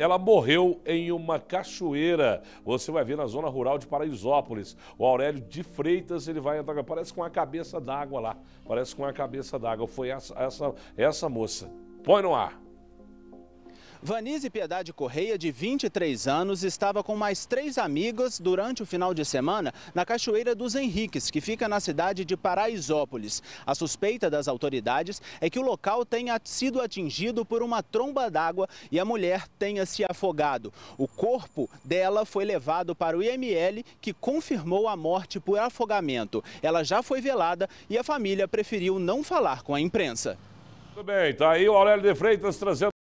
Ela morreu em uma cachoeira. Você vai ver na zona rural de Paraisópolis. O Aurélio de Freitas, ele vai entrar. Parece com a cabeça d'água lá. Parece com a cabeça d'água. Foi essa, essa, essa moça. Põe no ar. Vanise Piedade Correia, de 23 anos, estava com mais três amigas durante o final de semana na Cachoeira dos Henriques, que fica na cidade de Paraisópolis. A suspeita das autoridades é que o local tenha sido atingido por uma tromba d'água e a mulher tenha se afogado. O corpo dela foi levado para o IML, que confirmou a morte por afogamento. Ela já foi velada e a família preferiu não falar com a imprensa. Tudo bem, tá aí o Aurélio de Freitas trazendo.